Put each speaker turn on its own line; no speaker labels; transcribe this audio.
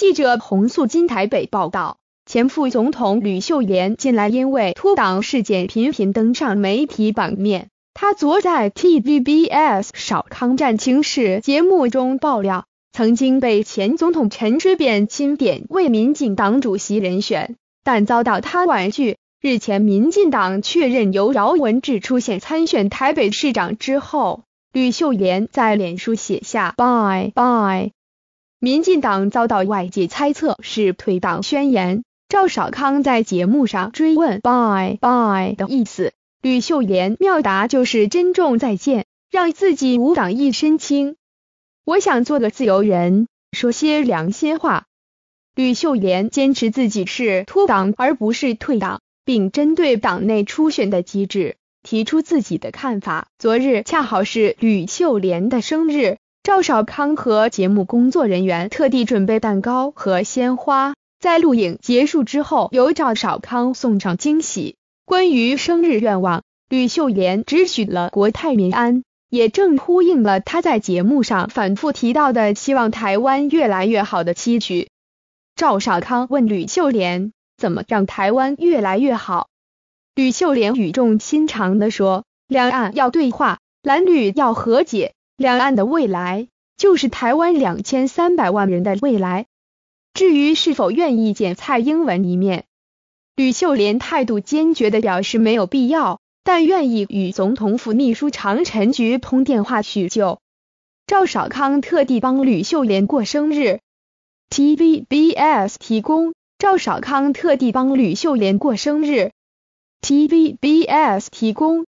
记者洪素金台北报道，前副总统吕秀莲近来因为脱党事件频频登上媒体版面。她昨在 TVBS《少康战青史》节目中爆料，曾经被前总统陈水扁钦点为民进党主席人选，但遭到他婉拒。日前民进党确认由饶文志出现参选台北市长之后，吕秀莲在脸书写下 “Bye Bye”。民进党遭到外界猜测是退党宣言。赵少康在节目上追问 “bye bye” 的意思，吕秀莲妙答就是珍重再见，让自己无党一身轻。我想做个自由人，说些良心话。吕秀莲坚持自己是脱党而不是退党，并针对党内初选的机制提出自己的看法。昨日恰好是吕秀莲的生日。赵少康和节目工作人员特地准备蛋糕和鲜花，在录影结束之后，由赵少康送上惊喜。关于生日愿望，吕秀莲只许了国泰民安，也正呼应了他在节目上反复提到的希望台湾越来越好的期许。赵少康问吕秀莲怎么让台湾越来越好，吕秀莲语重心长的说：两岸要对话，蓝绿要和解。两岸的未来就是台湾两千三百万人的未来。至于是否愿意见蔡英文一面，吕秀莲态度坚决的表示没有必要，但愿意与总统府秘书长陈菊通电话叙旧。赵少康特地帮吕秀莲过生日。TVBS 提供。赵少康特地帮吕秀莲过生日。TVBS 提供。